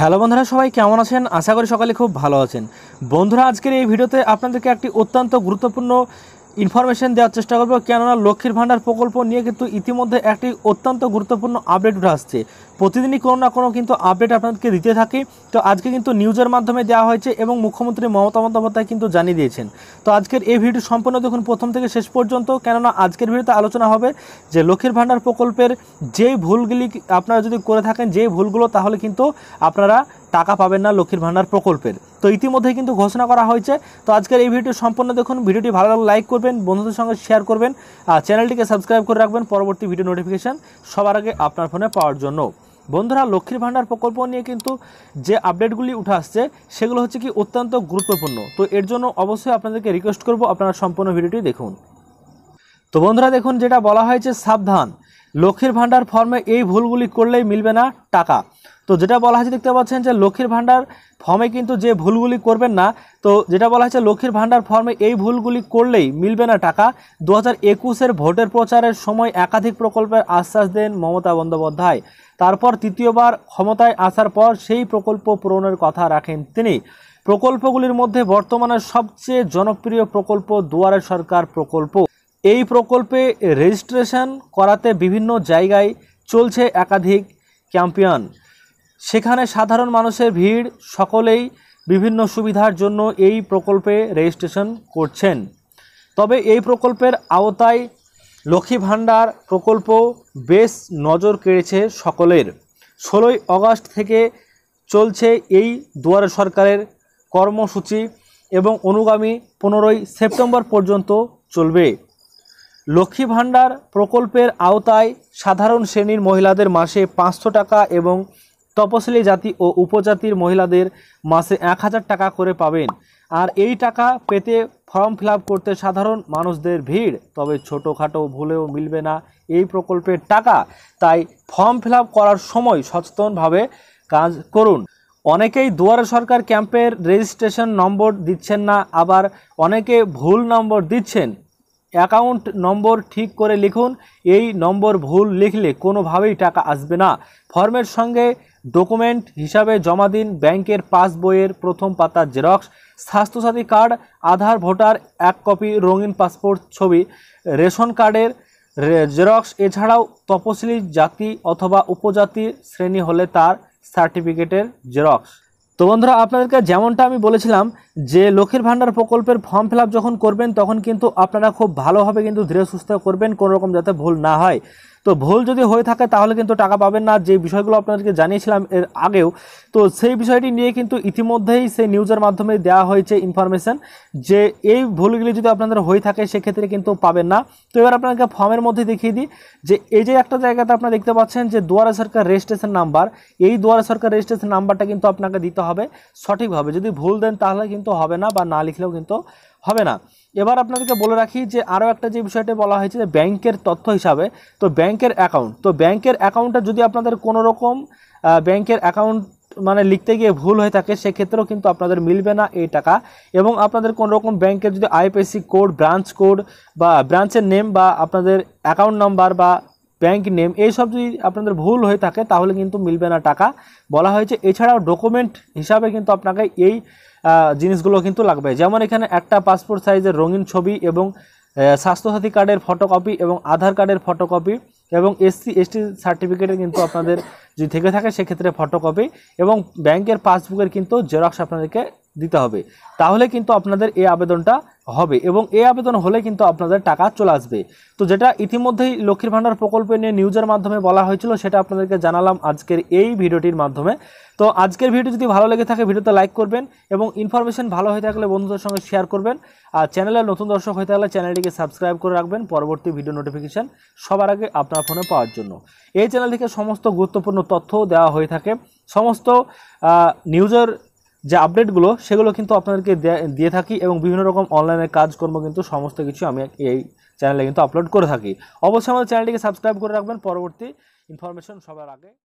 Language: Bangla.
হ্যালো বন্ধুরা সবাই কেমন আছেন আশা করি সকালে খুব ভালো আছেন বন্ধুরা আজকের এই ভিডিওতে আপনাদেরকে একটি অত্যন্ত গুরুত্বপূর্ণ ইনফরমেশন দেওয়ার চেষ্টা করবো কেননা লক্ষ্মীর ভাণ্ডার প্রকল্প নিয়ে কিন্তু ইতিমধ্যে একটি অত্যন্ত গুরুত্বপূর্ণ আপডেট উঠে আসছে প্রতিদিনই কোনো না কোনো কিন্তু আপডেট আপনাদেরকে দিতে থাকি তো আজকে কিন্তু নিউজের মাধ্যমে দেওয়া হয়েছে এবং মুখ্যমন্ত্রী মমতা বন্দ্যোপাধ্যায় কিন্তু জানিয়ে দিয়েছেন তো আজকের এই ভিডিও সম্পূর্ণ দেখুন প্রথম থেকে শেষ পর্যন্ত কেননা আজকের ভিডিওতে আলোচনা হবে যে লক্ষ্মীর ভাণ্ডার প্রকল্পের যেই ভুলগুলি আপনারা যদি করে থাকেন যেই ভুলগুলো তাহলে কিন্তু আপনারা টাকা পাবেন না লক্ষ্মীর ভাণ্ডার প্রকল্পের তো ইতিমধ্যে কিন্তু ঘোষণা করা হয়েছে তো আজকের এই ভিডিওটি সম্পূর্ণ দেখুন ভিডিওটি ভালো লাগলে লাইক করবেন বন্ধুদের সঙ্গে শেয়ার করবেন আর চ্যানেলটিকে সাবস্ক্রাইব করে রাখবেন পরবর্তী ভিডিও নোটিফিকেশান সবার আগে আপনার ফোনে পাওয়ার জন্য বন্ধুরা লক্ষ্মীর ভাণ্ডার প্রকল্প নিয়ে কিন্তু যে আপডেটগুলি উঠে আসছে সেগুলো হচ্ছে কি অত্যন্ত গুরুত্বপূর্ণ তো এর জন্য অবশ্যই আপনাদেরকে রিকোয়েস্ট করব আপনারা সম্পূর্ণ ভিডিওটি দেখুন তো বন্ধুরা দেখুন যেটা বলা হয়েছে সাবধান লক্ষ্মীর ভাণ্ডার ফর্মে এই ভুলগুলি করলেই মিলবে না টাকা তো যেটা বলা হয়েছে দেখতে পাচ্ছেন যে লক্ষ্মীর ভাণ্ডার ফর্মে কিন্তু যে ভুলগুলি করবেন না তো যেটা বলা হয়েছে লক্ষ্মীর ভাণ্ডার ফর্মে এই ভুলগুলি করলেই মিলবে না টাকা দু হাজার একুশের ভোটের প্রচারের সময় একাধিক প্রকল্পের আশ্বাস দেন মমতা বন্দ্যোপাধ্যায় তারপর তৃতীয়বার ক্ষমতায় আসার পর সেই প্রকল্প পূরণের কথা রাখেন তিনি প্রকল্পগুলির মধ্যে বর্তমানে সবচেয়ে জনপ্রিয় প্রকল্প দুয়ারে সরকার প্রকল্প এই প্রকল্পে রেজিস্ট্রেশন করাতে বিভিন্ন জায়গায় চলছে একাধিক ক্যাম্পিয়ন সেখানে সাধারণ মানুষের ভিড় সকলেই বিভিন্ন সুবিধার জন্য এই প্রকল্পে রেজিস্ট্রেশন করছেন তবে এই প্রকল্পের আওতায় লক্ষ্মী ভাণ্ডার প্রকল্প বেশ নজর কেড়েছে সকলের ষোলোই অগস্ট থেকে চলছে এই দুয়ারে সরকারের কর্মসূচি এবং অনুগামী পনেরোই সেপ্টেম্বর পর্যন্ত চলবে লক্ষ্মী ভাণ্ডার প্রকল্পের আওতায় সাধারণ শ্রেণীর মহিলাদের মাসে পাঁচশো টাকা এবং তপশিলি জাতি ও উপজাতির মহিলাদের মাসে এক হাজার টাকা করে পাবেন আর এই টাকা পেতে ফর্ম ফিল করতে সাধারণ মানুষদের ভিড় তবে ছোটোখাটো ভুলেও মিলবে না এই প্রকল্পের টাকা তাই ফর্ম ফিল করার সময় সচেতনভাবে কাজ করুন অনেকেই দুয়ারে সরকার ক্যাম্পের রেজিস্ট্রেশন নম্বর দিচ্ছেন না আবার অনেকে ভুল নম্বর দিচ্ছেন অ্যাকাউন্ট নম্বর ঠিক করে লিখুন এই নম্বর ভুল লিখলে কোনোভাবেই টাকা আসবে না ফর্মের সঙ্গে ডকুমেন্ট হিসাবে জমা দিন ব্যাংকের পাসবইয়ের প্রথম পাতার xerox Swasthya Sathi card Aadhaar voter এক কপি রঙিন পাসপোর্ট ছবি রেশন কার্ডের জেরক্স এছাড়াও তপশিলি জাতি অথবা উপজাতি শ্রেণী হলে তার সার্টিফিকেটের জেরক্স তো বন্ধুরা আপনাদেরকে যেমনটা আমি বলেছিলাম যে লক্ষ্মীর ভাণ্ডার প্রকল্পের ফর্ম ফিল যখন করবেন তখন কিন্তু আপনারা খুব ভালোভাবে কিন্তু ধীরে সুস্থ করবেন কোনোরকম যাতে ভুল না হয় তো ভুল যদি হয়ে থাকে তাহলে কিন্তু টাকা পাবেন না যে বিষয়গুলো আপনাদেরকে জানিয়েছিলাম এর আগেও তো সেই বিষয়টি নিয়ে কিন্তু ইতিমধ্যেই সেই নিউজের মাধ্যমে দেওয়া হয়েছে ইনফরমেশান যে এই ভুলগুলি যদি আপনাদের হয়ে থাকে সেক্ষেত্রে কিন্তু পাবেন না তো এবার আপনাদেরকে ফর্মের মধ্যে দেখিয়ে দিই যে এই যে একটা জায়গাতে আপনারা দেখতে পাচ্ছেন যে দুয়ারা সরকার রেজিস্ট্রেশন নাম্বার এই দুয়ারা সরকার রেজিস্ট্রেশন নাম্বারটা কিন্তু আপনাকে দিতে হবে সঠিকভাবে যদি ভুল দেন তাহলে কিন্তু হবে না বা না লিখলেও কিন্তু হবে না এবার আপনাদেরকে বলে রাখি যে আরও একটা যে বিষয়টি বলা হয়েছে যে ব্যাংকের তথ্য হিসাবে তো ব্যাংকের অ্যাকাউন্ট তো ব্যাংকের অ্যাকাউন্টটা যদি আপনাদের কোনো রকম ব্যাংকের অ্যাকাউন্ট মানে লিখতে গিয়ে ভুল হয়ে থাকে সেক্ষেত্রেও কিন্তু আপনাদের মিলবে না এই টাকা এবং আপনাদের কোন রকম ব্যাংকের যদি আইপিএসি কোড ব্রাঞ্চ কোড বা ব্রাঞ্চের নেম বা আপনাদের অ্যাকাউন্ট নাম্বার বা ব্যাঙ্ক নেম এইসব যদি আপনাদের ভুল হয়ে থাকে তাহলে কিন্তু মিলবে না টাকা বলা হয়েছে এছাড়াও ডকুমেন্ট হিসাবে কিন্তু আপনাকে এই জিনিসগুলো কিন্তু লাগবে যেমন এখানে একটা পাসপোর্ট সাইজের রঙিন ছবি এবং স্বাস্থ্যসাথী কার্ডের ফটোকপি এবং আধার কার্ডের ফটোকপি এবং এসসি এসটি সার্টিফিকেটের কিন্তু আপনাদের যদি থেকে থাকে সেক্ষেত্রে ফটোকপি এবং ব্যাংকের পাসবুকের কিন্তু জেরক্স আপনাদেরকে দিতে হবে তাহলে কিন্তু আপনাদের এই আবেদনটা হবে এবং এই আবেদন হলে কিন্তু আপনাদের টাকা চলে আসবে তো যেটা ইতিমধ্যেই লক্ষ্মীর ভাণ্ডার প্রকল্প নিয়ে নিউজের মাধ্যমে বলা হয়েছিল সেটা আপনাদেরকে জানালাম আজকের এই ভিডিওটির মাধ্যমে তো আজকের ভিডিও যদি ভালো লেগে থাকে ভিডিওতে লাইক করবেন এবং ইনফরমেশন ভালো হয়ে থাকলে বন্ধুদের সঙ্গে শেয়ার করবেন আর চ্যানেলে নতুন দর্শক হয়ে থাকলে চ্যানেলটিকে সাবস্ক্রাইব করে রাখবেন পরবর্তী ভিডিও নোটিফিকেশান সবার আগে আপনার ফোনে পাওয়ার জন্য এই চ্যানেল থেকে সমস্ত গুরুত্বপূর্ণ তথ্য দেওয়া হয়ে থাকে সমস্ত নিউজের যে আপডেটগুলো সেগুলো কিন্তু আপনাদেরকে দিয়ে থাকি এবং বিভিন্ন রকম অনলাইনের কাজকর্ম কিন্তু সমস্ত কিছু আমি এই চ্যানেলে কিন্তু আপলোড করে থাকি অবশ্যই আমাদের চ্যানেলটিকে সাবস্ক্রাইব করে রাখবেন পরবর্তী ইনফরমেশন সবার আগে